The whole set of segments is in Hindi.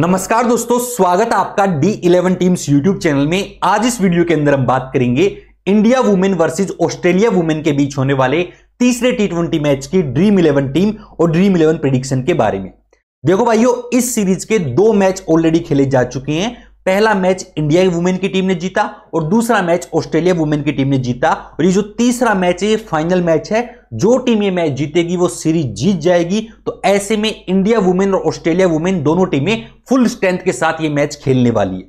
नमस्कार दोस्तों स्वागत आपका D eleven teams YouTube channel में आज इस वीडियो के अंदर हम बात करेंगे India women versus Australia women के बीच होने वाले तीसरे टी ट्वेंटी मैच की ड्रीम इलेवन टीम और ड्रीम इलेवन प्रिडिक्शन के बारे में देखो भाइयों इस सीरीज के दो मैच ऑलरेडी खेले जा चुके हैं पहला मैच इंडिया की वुमेन की टीम ने जीता और दूसरा मैच ऑस्ट्रेलिया वुमेन की टीम ने जीता और ये जो तीसरा मैच है ये फाइनल मैच है जो टीम ये मैच जीतेगी वो सीरीज जीत जाएगी तो ऐसे में इंडिया वुमेन और ऑस्ट्रेलिया वुमेन दोनों टीमें फुल स्ट्रेंथ के साथ ये मैच खेलने वाली है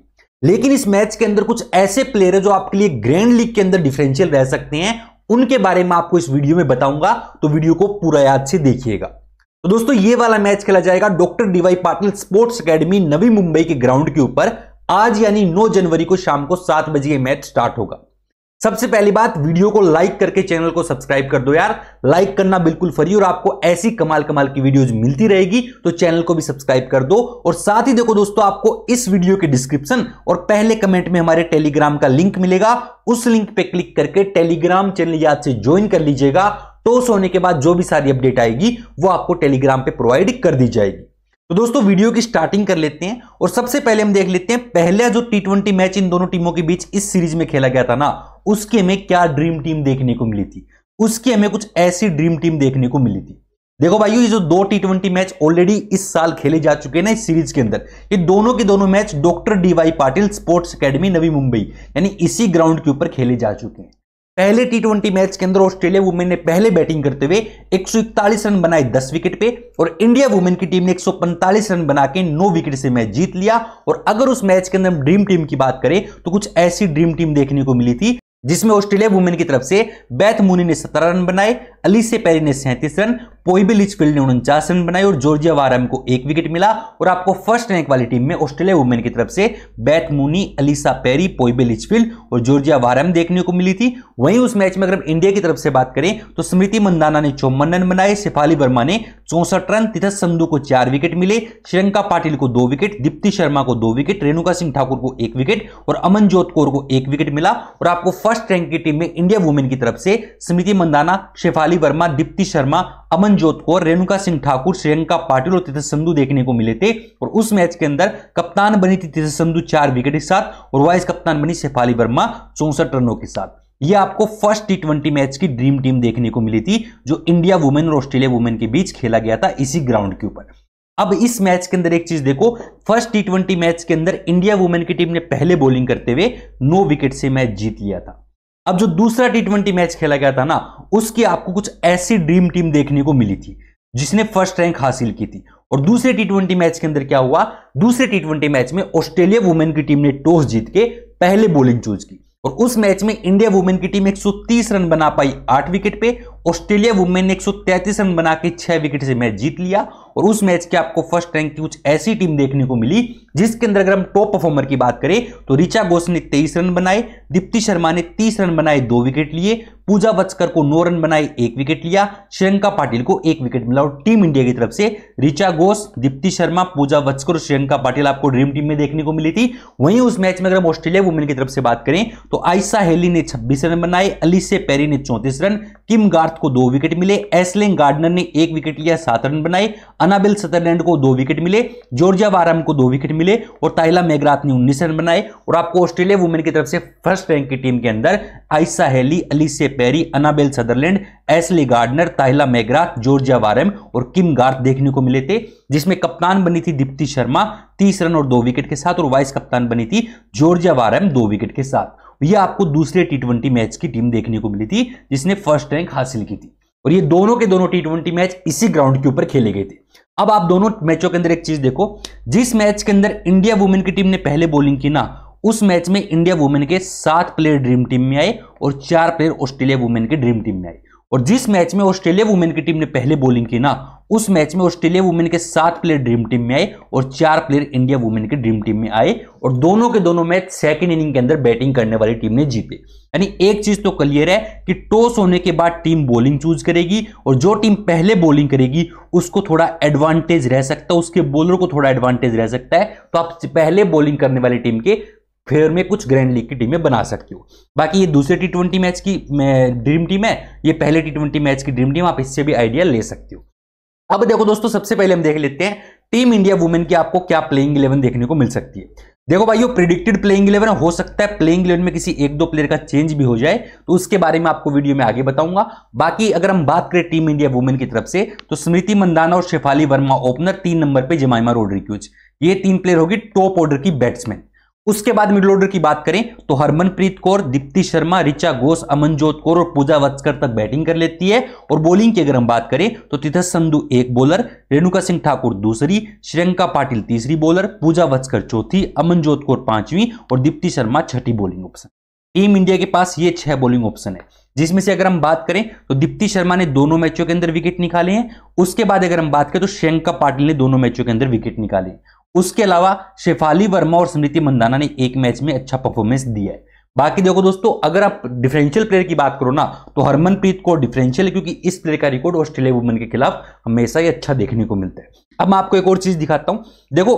लेकिन इस मैच के अंदर कुछ ऐसे प्लेयर है जो आपके लिए ग्रैंड लीग के अंदर डिफरेंशियल रह सकते हैं उनके बारे में आपको इस वीडियो में बताऊंगा तो वीडियो को पूरा याद से देखिएगा तो दोस्तों ये वाला मैच खेला जाएगा doctor DY Patil sports academy Navi Mumbai के ग्राउंड के ऊपर आज यानी 9 जनवरी को शाम को सात बजे मैच स्टार्ट होगा सबसे पहली बात वीडियो को लाइक करके चैनल को सब्सक्राइब कर दो यार लाइक करना बिल्कुल फ्री और आपको ऐसी कमाल कमाल की वीडियोज मिलती रहेगी तो चैनल को भी सब्सक्राइब कर दो और साथ ही देखो दोस्तों आपको इस वीडियो के डिस्क्रिप्शन और पहले कमेंट में हमारे टेलीग्राम का लिंक मिलेगा उस लिंक पे क्लिक करके टेलीग्राम चैनल याद से ज्वाइन कर लीजिएगा टोस तो होने के बाद जो भी सारी अपडेट आएगी वो आपको टेलीग्राम पे प्रोवाइड कर दी जाएगी तो दोस्तों वीडियो की स्टार्टिंग कर लेते हैं और सबसे पहले हम देख लेते हैं पहला जो टी ट्वेंटी मैच इन दोनों टीमों के बीच इस सीरीज में खेला गया था ना उसके हमें क्या ड्रीम टीम देखने को मिली थी उसकी हमें कुछ ऐसी ड्रीम टीम देखने को मिली थी देखो भाइयों ये जो दो टी ट्वेंटी मैच ऑलरेडी इस साल खेले जा चुके हैं ना इस सीरीज के अंदर ये दोनों के दोनों match doctor DY Patil sports academy Navi Mumbai यानी इसी ग्राउंड के ऊपर खेले जा चुके हैं पहले टी ट्वेंटी मैच के अंदर ऑस्ट्रेलिया वुमेन ने पहले बैटिंग करते हुए एक रन बनाए 10 विकेट पे और इंडिया वुमेन की टीम ने एक रन बना के नौ विकेट से मैच जीत लिया और अगर उस मैच के अंदर हम ड्रीम टीम की बात करें तो कुछ ऐसी ड्रीम टीम देखने को मिली थी जिसमें ऑस्ट्रेलिया वुमेन की तरफ से बैथ मुनी ने सत्रह रन बनाए अली से पेरी ने सैंतीस रन पोइबे लिचफील्ड ने उनचास रन बनाए और जॉर्जिया वारम को एक विकेट मिला और आपको फर्स्ट रैंक वाली टीम में ऑस्ट्रेलिया वुमेन की तरफ से Beth Mooney Ellyse Perry Phoebe और जॉर्जिया वारम देखने को मिली थी वहीं उस मैच में अगर हम इंडिया की तरफ से बात करें तो स्मृति मंदाना ने चौवन रन बनाए शिफाली वर्मा ने चौसठ रन तिथस संधु को चार विकेट मिले श्रियंका पाटिल को दो विकेट दीप्ति शर्मा को दो विकेट रेणुका सिंह ठाकुर को एक विकेट और अमनजोत कौर को एक विकेट मिला और आपको फर्स्ट रैंक की टीम में इंडिया वुमेन की तरफ से स्मृति मंदाना शिफाली मिताली वर्मा दीप्ति शर्मा अमनजोत कौर रेणुका सिंह ठाकुर श्रियंका पाटिल और तेजस संधु देखने को मिले थे और उस मैच के अंदर कप्तान बनी थी तेजस संधु चार विकेट के साथ और वाइस कप्तान बनी शेफाली वर्मा चौसठ रनों के साथ ये आपको फर्स्ट टी मैच की ड्रीम टीम देखने को मिली थी जो इंडिया वुमेन और ऑस्ट्रेलिया वुमेन के बीच खेला गया था इसी ग्राउंड के ऊपर अब इस मैच के अंदर एक चीज देखो फर्स्ट टी मैच के अंदर इंडिया वुमेन की टीम ने पहले बॉलिंग करते हुए नौ विकेट से मैच जीत लिया था अब जो दूसरा टी ट्वेंटी मैच खेला गया था ना उसकी आपको कुछ ऐसी ड्रीम टीम देखने को मिली थी जिसने फर्स्ट रैंक हासिल की थी और दूसरे टी ट्वेंटी मैच के अंदर क्या हुआ दूसरे टी ट्वेंटी मैच में ऑस्ट्रेलिया वुमेन की टीम ने टॉस जीत के पहले बॉलिंग चूज की और उस मैच में इंडिया वुमेन की टीम 130 रन बना पाई आठ विकेट पे ऑस्ट्रेलिया वुमेन ने 133 रन बना के छह विकेट से मैच जीत लिया और उस मैच के आपको फर्स्ट रैंक की कुछ ऐसी टीम देखने को मिली जिसके अंदर अगर हम टॉप परफॉर्मर की बात करें तो रिचा घोष ने 23 रन बनाए दीप्ति शर्मा ने 30 रन बनाए दो विकेट लिए पूजा बचकर को नौ रन बनाए एक विकेट लिया श्रियंका पाटिल को एक विकेट मिला और टीम इंडिया की तरफ से ऋचा घोष दीप्ति शर्मा पूजा बचकर और श्रियंका पाटिल आपको ड्रीम टीम में देखने को मिली थी वहीं उस मैच में अगर हम ऑस्ट्रेलिया वुमेन की तरफ से बात करें तो आयसा हेली ने छब्बीस रन बनाए अलीसे पेरी ने चौंतीस रन किम गार्थ को दो विकेट मिले एसलिंग गार्डनर ने एक विकेट लिया सात रन बनाए अनाबिल सतरलैंड को दो विकेट मिले जॉर्जिया वाराम को दो विकेट मिले और ताइला मेगरात ने उन्नीस रन बनाए और आपको ऑस्ट्रेलिया वुमेन की तरफ से फर्स्ट रैंक की टीम के अंदर Alyssa Healy Ellyse Perry Annabel Sutherland Ashleigh Gardner Tahlia McGrath Georgia Wareham और किम गार्थ देखने को मिले थे जिसमें कप्तान बनी थी दीप्ति शर्मा तीस रन और दो विकेट के साथ और वाइस कप्तान बनी थी जॉर्जिया वारम दो विकेट के साथ ये आपको दूसरे टी मैच की टीम देखने को मिली थी जिसने फर्स्ट रैंक हासिल की थी और ये दोनों के दोनों टी मैच इसी ग्राउंड के ऊपर खेले गए थे अब आप दोनों मैचों के अंदर एक चीज देखो जिस मैच के अंदर इंडिया वुमेन की टीम ने पहले बॉलिंग की ना उस मैच में इंडिया वुमेन के सात प्लेयर ड्रीम टीम में आए और चार प्लेयर ऑस्ट्रेलिया वुमेन के ड्रीम टीम में आए और जिस मैच में ऑस्ट्रेलिया वुमेन की टीम ने पहले बॉलिंग की ना उस मैच में ऑस्ट्रेलिया वुमेन के सात प्लेयर ड्रीम टीम में आए और चार प्लेयर इंडिया वुमेन के ड्रीम टीम में आए और दोनों के दोनों मैच सेकंड इनिंग के अंदर बैटिंग करने वाली टीम ने जीते यानी एक चीज तो क्लियर है कि टॉस होने के बाद टीम बॉलिंग चूज करेगी और जो टीम पहले बॉलिंग करेगी उसको थोड़ा एडवांटेज रह सकता है उसके बॉलर को थोड़ा एडवांटेज रह सकता है तो आप पहले बॉलिंग करने वाली टीम के फेयर में कुछ ग्रैंड लीग की टीमें बना सकती हो बाकी ये दूसरे टी ट्वेंटी मैच की ड्रीम टीम है ये पहले टी ट्वेंटी मैच की ड्रीम टीम आप इससे भी आइडिया ले सकते हो अब देखो दोस्तों सबसे पहले हम देख लेते हैं टीम इंडिया वुमेन की आपको क्या प्लेइंग इलेवन देखने को मिल सकती है देखो भाई प्रिडिक्टेड प्लेइंग इलेवन हो सकता है प्लेइंग इलेवन में किसी एक दो प्लेयर का चेंज भी हो जाए तो उसके बारे में आपको वीडियो में आगे बताऊंगा बाकी अगर हम बात करें टीम इंडिया वुमेन की तरफ से तो स्मृति मंदाना और शेफाली वर्मा ओपनर तीन नंबर पर जमाइमा रोड्रिक्यूज ये तीन प्लेयर होगी टॉप ऑर्डर की बैट्समैन उसके बाद मिडल ऑर्डर की बात करें तो हरमनप्रीत कौर दीप्ति शर्मा रिचा घोष अमनजोत कौर और पूजा वत्सकर तक बैटिंग कर लेती है और बॉलिंग की अगर हम बात करें तो तिथस संधु एक बॉलर रेणुका सिंह ठाकुर दूसरी श्रियंका पाटिल तीसरी बॉलर पूजा वत्सकर चौथी अमनजोत कौर पांचवी और दीप्ति शर्मा छठी बॉलिंग ऑप्शन टीम इंडिया के पास ये छह बॉलिंग ऑप्शन है जिसमें से अगर हम बात करें तो दीप्ति शर्मा ने दोनों मैचों के अंदर विकेट निकाले हैं उसके बाद अगर हम बात करें तो श्रियंका पाटिल ने दोनों मैचों के अंदर विकेट निकाले उसके अलावा शेफाली वर्मा और स्मृति मंदाना ने एक मैच में अच्छा परफॉर्मेंस दिया है बाकी देखो दोस्तों अगर आप डिफरेंशियल प्लेयर की बात करो ना तो हरमनप्रीत को डिफरेंशियल क्योंकि इस प्लेयर का रिकॉर्ड ऑस्ट्रेलिया वुमन के खिलाफ हमेशा ही अच्छा देखने को मिलता है अब मैं आपको एक और चीज दिखाता हूं देखो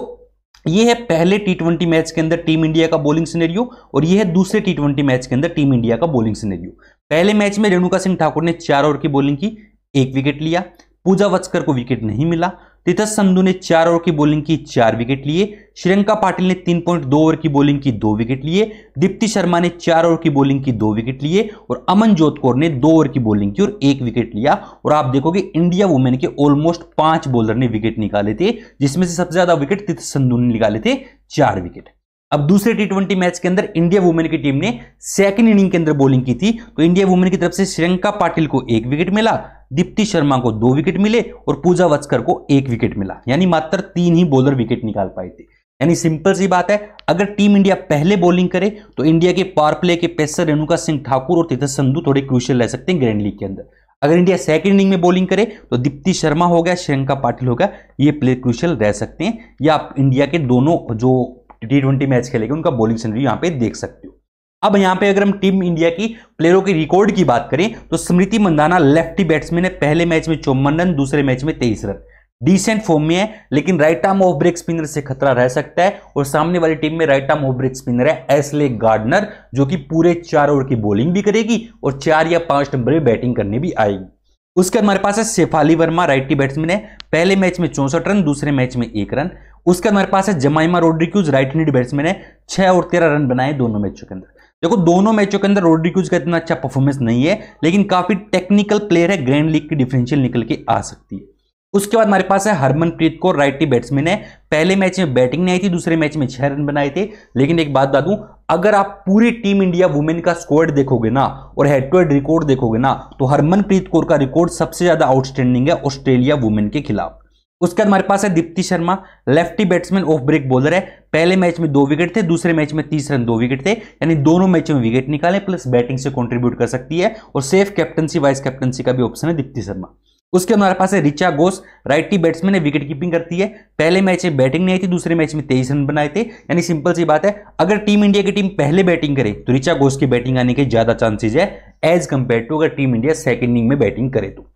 ये है पहले टी मैच के अंदर टीम इंडिया का बॉलिंग सिनेरियो और ये है दूसरे टी मैच के अंदर टीम इंडिया का बॉलिंग सिनेरियो पहले मैच में रेणुका सिंह ठाकुर ने चार ओवर की बॉलिंग की एक विकेट लिया पूजा वत्कर को विकेट नहीं मिला तीतस संधू ने चार ओवर की बॉलिंग की चार विकेट लिए श्रियंका पाटिल ने तीन पॉइंट दो ओवर की बॉलिंग की दो विकेट लिए दीप्ति शर्मा ने चार ओवर की बॉलिंग की दो विकेट लिए और अमन जोत कौर ने दो ओवर की बॉलिंग की और एक विकेट लिया और आप देखोगे इंडिया वुमेन के ऑलमोस्ट पांच बॉलर ने विकेट निकाले थे जिसमें से सबसे ज्यादा विकेट तीतस संधू ने निकाले थे चार विकेट अब दूसरे टी मैच के अंदर इंडिया वुमेन की टीम ने सेकंड इनिंग के अंदर बॉलिंग की थी तो इंडिया वुमेन की तरफ से श्रियंका पाटिल को एक विकेट मिला दीप्ति शर्मा को दो विकेट मिले और पूजा वत्सकर को एक विकेट मिला यानी मात्र तीन ही बॉलर विकेट निकाल पाए थे यानी सिंपल सी बात है अगर टीम इंडिया पहले बॉलिंग करे तो इंडिया के पावर प्ले के पेसर रेणुका सिंह ठाकुर और तीर्थ संधु थोड़े क्रूशियल रह सकते हैं ग्रैंड लीग के अंदर अगर इंडिया सेकंड इनिंग में बॉलिंग करे तो दीप्ति शर्मा हो गया श्रियंका पाटिल हो गया ये प्लेयर क्रूशियल रह सकते हैं या इंडिया के दोनों जो टी ट्वेंटी मैच खेलेगी उनका बॉलिंग सेंचुरी यहाँ पे देख सकते हो अब यहाँ पे अगर हम टीम इंडिया की प्लेयरों के रिकॉर्ड की बात करें तो स्मृति मंदाना लेफ्टी बैट्समैन है पहले मैच में चौवन रन दूसरे मैच में तेईस रन डिसेंट फॉर्म में है लेकिन right arm off break spinner से खतरा रह सकता है और सामने वाली टीम में right arm off break spinner है एसले गार्डनर जो कि पूरे चार ओवर की बॉलिंग भी करेगी और चार या पांच नंबर में बैटिंग करने भी आएगी उसके बाद हमारे पास है शेफाली वर्मा राइटी बैट्समैन है पहले मैच में चौसठ रन दूसरे मैच में एक रन उसके बाद हमारे पास है Jemimah Rodrigues right hand batsman है छह और तेरह रन बनाए दोनों मैचों के अंदर देखो दोनों मैचों के अंदर रोड्रिक्यूज का इतना अच्छा परफॉर्मेंस नहीं है लेकिन काफी टेक्निकल प्लेयर है ग्रैंड लीग की डिफरेंशियल निकल के आ सकती है उसके बाद हमारे पास है हरमनप्रीत कौर राइटी बैट्समैन है पहले मैच में बैटिंग नहीं आई थी दूसरे मैच में छह रन बनाए थे लेकिन एक बात बता दूं अगर आप पूरी टीम इंडिया वुमेन का स्क्वाड देखोगे ना और हेड टू हेड रिकॉर्ड देखोगे ना तो हरमनप्रीत कौर का रिकॉर्ड सबसे ज्यादा आउटस्टैंडिंग है ऑस्ट्रेलिया वुमेन के खिलाफ उसके बाद हमारे पास है Deepti Sharma lefty batsman off break bowler है पहले मैच में दो विकेट थे दूसरे मैच में तीस रन दो विकेट थे यानी दोनों मैचों में विकेट निकाले प्लस बैटिंग से कंट्रीब्यूट कर सकती है और सेफ कैप्टनसी वाइस कैप्टनसी का भी ऑप्शन है दीप्ति शर्मा उसके हमारे पास है रिचा घोष राइटी बैट्समैन है विकेट कीपिंग करती है पहले मैच में बैटिंग नहीं आई थी दूसरे मैच में तेईस रन बनाए थे यानी सिंपल सी बात है अगर टीम इंडिया की टीम पहले बैटिंग करे तो रिचा घोष की बैटिंग आने के ज्यादा चांसेज है एज कंपेयर टू अगर टीम इंडिया सेकेंड इनिंग में बैटिंग करे तो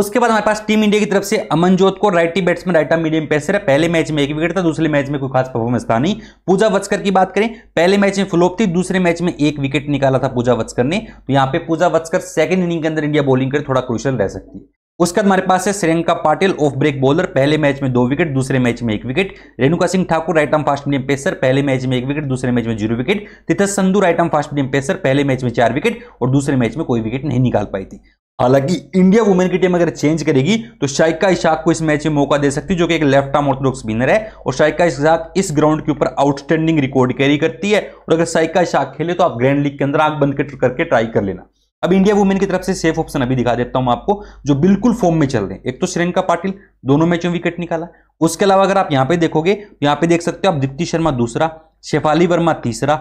उसके बाद हमारे पास टीम इंडिया की तरफ से अमनजोत को righty batsman right arm medium pacer है पहले मैच में एक विकेट था दूसरे मैच में कोई खास परफॉर्मेंस था नहीं पूजा वत्सकर की बात करें पहले मैच में फ्लोप थी दूसरे मैच में एक विकेट निकाला था पूजा वत्सकर ने तो यहाँ पे पूजा वत्सकर सेकंड इनिंग के अंदर इंडिया बॉलिंग कर थोड़ा क्रुशल रह सकती है उसके बाद हमारे पास है Shreyanka Patil off break bowler पहले मैच में दो विकेट दूसरे मैच में एक wicket Renuka Singh Thakur right arm fast medium pacer पहले मैच में एक विकेट दूसरे मैच में zero wicket Titas Sandhu right arm fast medium pacer पहले मैच में चार विकेट और दूसरे मैच में कोई विकेट नहीं निकाल पाई थी हालांकि इंडिया वुमेन की टीम अगर चेंज करेगी तो शाइका इशाक को इस मैच में मौका दे सकती है जो कि एक लेफ्ट आर्म ऑर्थोडॉक्स स्पिनर है और शाइका इशाक इस ग्राउंड के ऊपर आउटस्टैंडिंग रिकॉर्ड कैरी करती है और अगर शाइका इशाक खेले तो आप ग्रैंड लीग के अंदर आग बंद करके ट्राई कर लेना अब इंडिया वुमेन की तरफ से सेफ ऑप्शन अभी दिखा देता हूं आपको जो बिल्कुल फॉर्म में चल रहे हैं एक तो श्रियंका पाटिल दोनों मैचों में विकेट निकाला उसके अलावा अगर आप यहां पे देखोगे तो यहां पे देख सकते हो आप दीप्ति शर्मा दूसरा शेफाली वर्मा तीसरा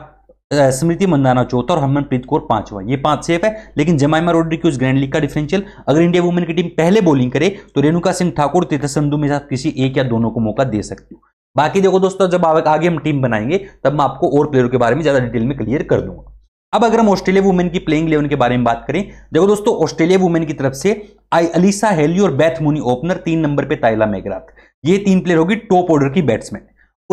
स्मृति मंदाना चौथा और हमनप्रीत कौर पांचवा ये पांच सेफ है लेकिन जमाइमा उस ग्रैंड लीग का डिफरेंशियल अगर इंडिया वुमेन की टीम पहले बॉलिंग करे तो रेणुका सिंह ठाकुर तीर्थ संधु में साथ किसी एक या दोनों को मौका दे सकती हूँ बाकी देखो दोस्तों जब आगे हम टीम बनाएंगे तब मैं आपको और प्लेयरों के बारे में ज्यादा डिटेल में क्लियर कर दूंगा अब अगर हम ऑस्ट्रेलिया वुमेन की प्लेइंग इलेवन के बारे में बात करें देखो दोस्तों ऑस्ट्रेलिया वुमेन की तरफ से आई अलीसा हेली और बैथ मुनी ओपनर तीन नंबर पे ताइला मेगरात ये तीन प्लेयर होगी टॉप ऑर्डर की बैट्समैन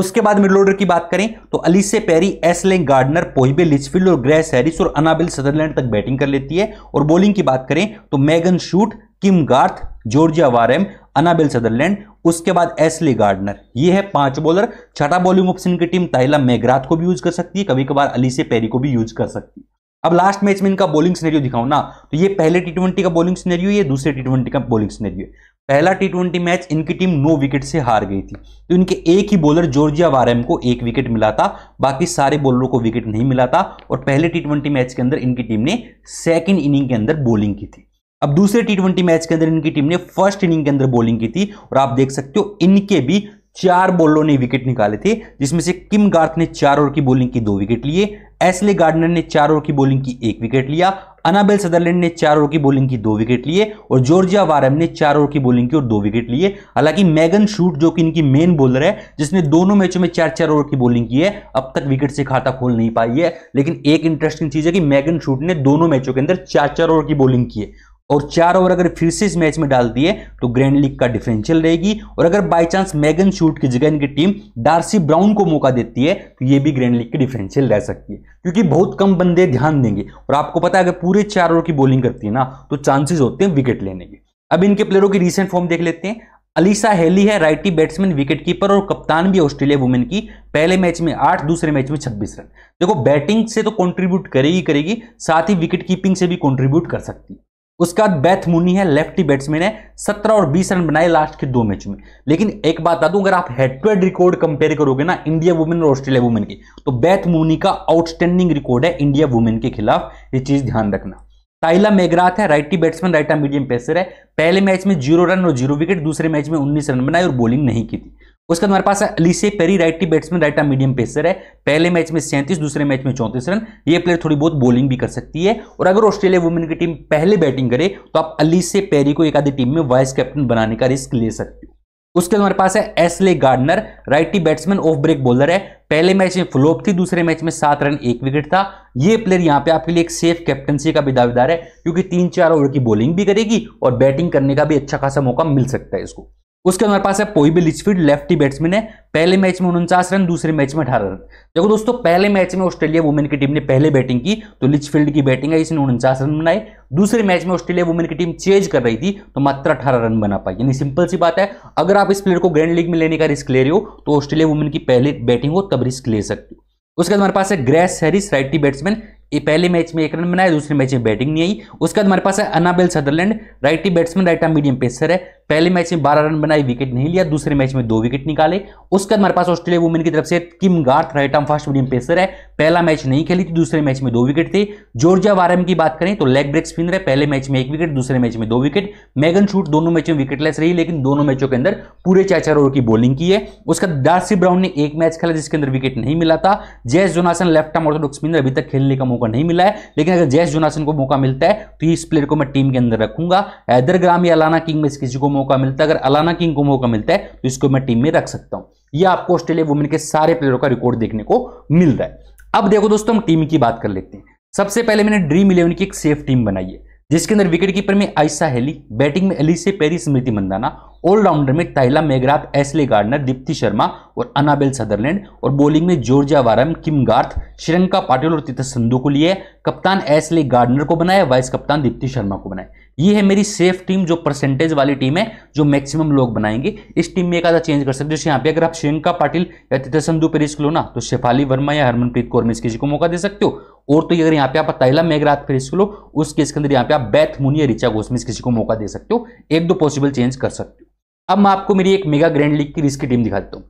उसके बाद मिडल ऑर्डर की बात करें तो Ellyse Perry Ashleigh Gardner Phoebe Litchfield और ग्रेस हैरिस और अनाबिल सदरलैंड तक बैटिंग कर लेती है और बॉलिंग की बात करें तो Megan Schutt Kim Garth Georgia Wareham Annabel Sutherland उसके बाद एसली गार्डनर ये है पांच बॉलर छठा बॉलिंग ऑप्शन की टीम ताइला मेघरात को भी यूज कर सकती है कभी कभार अली से पेरी को भी यूज कर सकती है अब लास्ट मैच में इनका बॉलिंग सिनेरियो दिखाओ ना तो ये पहले टी ट्वेंटी का बॉलिंग सिनेरियो ये दूसरे टी ट्वेंटी का बॉलिंग सिनेरियो पहला टी ट्वेंटी मैच इनकी टीम नौ विकेट से हार गई थी तो इनके एक ही बॉलर जॉर्जिया वारेम को एक विकेट मिला था बाकी सारे बॉलरों को विकेट नहीं मिला था और पहले टी ट्वेंटी मैच के अंदर इनकी टीम ने सेकेंड इनिंग के अंदर बॉलिंग की थी अब दूसरे टी मैच के अंदर इनकी टीम ने फर्स्ट इनिंग के अंदर बॉलिंग की थी और आप देख सकते हो इनके भी चार बॉलरों ने विकेट निकाले थे जिसमें से किम गार्थ ने चार ओवर की बॉलिंग की दो विकेट लिए एसले गार्डनर ने चार ओवर की बॉलिंग की एक विकेट लिया अनाबेल सदरलैंड ने चार ओवर की बॉलिंग की दो विकेट लिए और जॉर्जिया वारम ने चार ओवर की बॉलिंग की और दो विकेट लिए हालांकि मैगन शूट जो कि इनकी मेन बॉलर है जिसने दोनों मैचों में चार चार ओवर की बॉलिंग की है अब तक विकेट से खाता खोल नहीं पाई है लेकिन एक इंटरेस्टिंग चीज है कि मैगन शूट ने दोनों मैचों के अंदर चार चार ओवर की बॉलिंग की है और चार ओवर अगर फिर से इस मैच में डाल दिए तो ग्रैंड लीग का डिफरेंशियल रहेगी और अगर बाय चांस मैगन शूट की जगह इनकी टीम डार्सी ब्राउन को मौका देती है तो ये भी ग्रैंड लीग की डिफरेंशियल रह सकती है क्योंकि बहुत कम बंदे ध्यान देंगे और आपको पता है अगर पूरे चार ओवर की बॉलिंग करती है ना तो चांसेज होते हैं विकेट लेने के अब इनके प्लेयरों की रिसेंट फॉर्म देख लेते हैं अलीसा हेली है राइटी बैट्समैन विकेट कीपर और कप्तान भी ऑस्ट्रेलिया वुमेन की पहले मैच में आठ दूसरे मैच में छब्बीस रन देखो बैटिंग से तो कंट्रीब्यूट करेगी करेगी साथ ही विकेट कीपिंग से भी कंट्रीब्यूट कर सकती है उसके बाद बैथ मुनी है लेफ्टी बैट्समैन है सत्रह और बीस रन बनाए लास्ट के दो मैच में लेकिन एक बात बता दूं अगर आप head to head record compare करोगे ना इंडिया वुमेन और ऑस्ट्रेलिया वुमेन की तो बैथ मुनी का आउटस्टैंडिंग रिकॉर्ड है इंडिया वुमेन के खिलाफ ये चीज ध्यान रखना टाइला मेघराथ है righty batsman right arm medium pacer है पहले मैच में जीरो रन और जीरो विकेट दूसरे मैच में उन्नीस रन बनाए और बॉलिंग नहीं की थी उसके बाद हमारे पास है Ellyse Perry righty batsman right arm medium pacer है पहले मैच में सैंतीस दूसरे मैच में चौंतीस रन ये प्लेयर थोड़ी बहुत बॉलिंग भी कर सकती है और अगर ऑस्ट्रेलिया वुमेन की टीम पहले बैटिंग करे तो आप अलीसे पेरी को एक आधी टीम में वाइस कैप्टन बनाने का रिस्क ले सकते हो उसके बाद हमारे पास है Ashleigh Gardner righty batsman off break bowler है पहले मैच में फ्लोप थी दूसरे मैच में सात रन एक विकेट था ये प्लेयर यहाँ पे आपके लिए एक सेफ कैप्टनसी का भी दावेदार है क्योंकि तीन चार ओवर की बॉलिंग भी करेगी और बैटिंग करने का भी अच्छा खासा मौका मिल सकता है इसको उसके हमारे पास है कोई भी लिचफील्ड लेफ्टी बैट्समैन है पहले मैच में उनचास रन दूसरे मैच में अठारह रन देखो दोस्तों पहले मैच में ऑस्ट्रेलिया वुमेन की टीम ने पहले बैटिंग की तो लिचफील्ड की बैटिंग है इसने उनचास रन बनाए दूसरे मैच में ऑस्ट्रेलिया वुमेन की टीम चेज कर रही थी तो मात्र अठारह रन बना पाई यानी सिंपल सी बात है अगर आप इस प्लेयर को ग्रैंड लीग में लेने का रिस्क ले रहे हो तो ऑस्ट्रेलिया वुमेन की पहले बैटिंग हो तब रिस्क ले सकते हो उसके बाद हमारे पास है ग्रेस हैरिस राइटी बैट्समैन ये पहले मैच में एक रन बनाया दूसरे मैच में बैटिंग नहीं आई उसके बाद हमारे पास है Annabel Sutherland righty batsman right arm medium pacer है पहले मैच में 12 रन बनाए विकेट नहीं लिया दूसरे मैच में दो विकेट निकाले उसके बाद हमारे पास ऑस्ट्रेलिया वुमेन की तरफ से Kim Garth right arm fast medium pacer है पहला मैच नहीं खेली थी दूसरे मैच में दो विकेट थे जॉर्जिया वारम की बात करें तो लेग ब्रेक स्पिनर है पहले मैच में एक विकेट दूसरे मैच में दो विकेट मैगन शूट दोनों मैचों में विकेटलेस रही लेकिन दोनों मैचों के अंदर पूरे चार चार ओवर की बॉलिंग की है उसका डार्सी ब्राउन ने एक मैच खेला जिसके अंदर विकेट नहीं मिला था Jess Jonassen left arm orthodox spinner अभी तक खेलने का मौका नहीं मिला है लेकिन अगर जैस जोनासन को मौका मिलता है तो इस प्लेयर को मैं टीम के अंदर रखूंगा हैदर ग्राम या अलाना किंग में किसी को मौका मिलता है अगर अलाना किंग को मौका मिलता है तो इसको मैं टीम में रख सकता हूं यह आपको ऑस्ट्रेलिया वुमेन के सारे प्लेयरों का रिकॉर्ड देखने को मिल रहा है अब देखो दोस्तों हम टीम की बात कर लेते हैं सबसे पहले मैंने ड्रीम इलेवन की एक सेफ टीम बनाई है जिसके अंदर विकेट कीपर में आयसा हेली बैटिंग में Ellyse Perry Smriti Mandhana allrounder में Tahlia McGrath Ashleigh Gardner Deepti Sharma और अनाबेल सदरलैंड और बॉलिंग में Georgia Wareham Kim Garth Shreyanka Patil और तीतस संधु को लिए कप्तान एसले गार्डनर को बनाया वाइस कप्तान दीप्ति शर्मा को बनाया ये है मेरी सेफ टीम जो परसेंटेज वाली टीम है जो मैक्सिमम लोग बनाएंगे इस टीम में एक आधा चेंज कर सकते हो जैसे यहाँ पे अगर आप श्रियंका पाटिल या तीतस संधु पर रिस्क लो ना तो शेफाली वर्मा या हरमनप्रीत कौर में इस किसी को मौका दे सकते हो और तो अगर यहाँ पे आप तैला मेघराथ पर रिस्क लो उस केस के अंदर यहाँ पे आप बैथ मुनिया रिचा घोष में किसी को मौका दे सकते हो एक दो पॉसिबल चेंज कर सकते हो अब मैं आपको मेरी एक मेगा ग्रैंड लीग की रिस्की टीम दिखा देता हूँ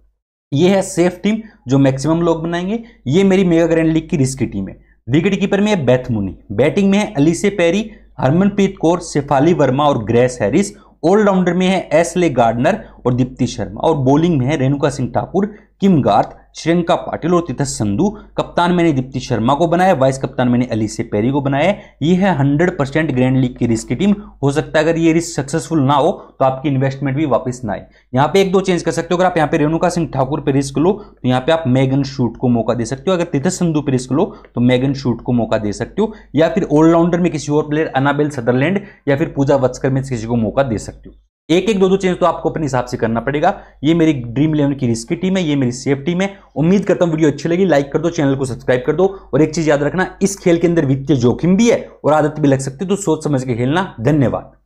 ये है सेफ टीम जो मैक्सिमम लोग बनाएंगे ये मेरी मेगा ग्रैंड लीग की रिस्की टीम है विकेट कीपर में है बैथ मुनी बैटिंग में है अलीसे पैरी हरमनप्रीत कौर शेफाली वर्मा और ग्रेस हैरिस ऑलराउंडर में है एस ले गार्डनर और दीप्ति शर्मा और बॉलिंग में है रेणुका सिंह ठाकुर किम गार्थ श्रियंका पाटिल और तिथस संधु कप्तान मैंने दीप्ति शर्मा को बनाया वाइस कप्तान मैंने अली से पेरी को बनाया ये है हंड्रेड परसेंट ग्रैंड लीग की रिस्क की टीम हो सकता है अगर ये रिस्क सक्सेसफुल ना हो तो आपकी इन्वेस्टमेंट भी वापस ना आए यहाँ पे एक दो चेंज कर सकते हो अगर आप यहाँ पे रेणुका सिंह ठाकुर पर रिस्क लो तो यहाँ पे आप मैगन शूट को मौका दे सकते हो अगर तिथस संधु पर रिस्क लो तो मैगन शूट को मौका दे सकते हो या फिर ऑलराउंडर में किसी और प्लेयर अनाबेल सदरलैंड या फिर पूजा वत्सकर में किसी को मौका दे सकते हो एक एक दो दो चेंज तो आपको अपने हिसाब से करना पड़ेगा ये मेरी ड्रीम इलेवन की रिस्क की टीम है ये मेरी सेफ टीम है उम्मीद करता हूँ वीडियो अच्छी लगी लाइक कर दो चैनल को सब्सक्राइब कर दो और एक चीज याद रखना इस खेल के अंदर वित्तीय जोखिम भी है और आदत भी लग सकती है तो सोच समझ के खेलना धन्यवाद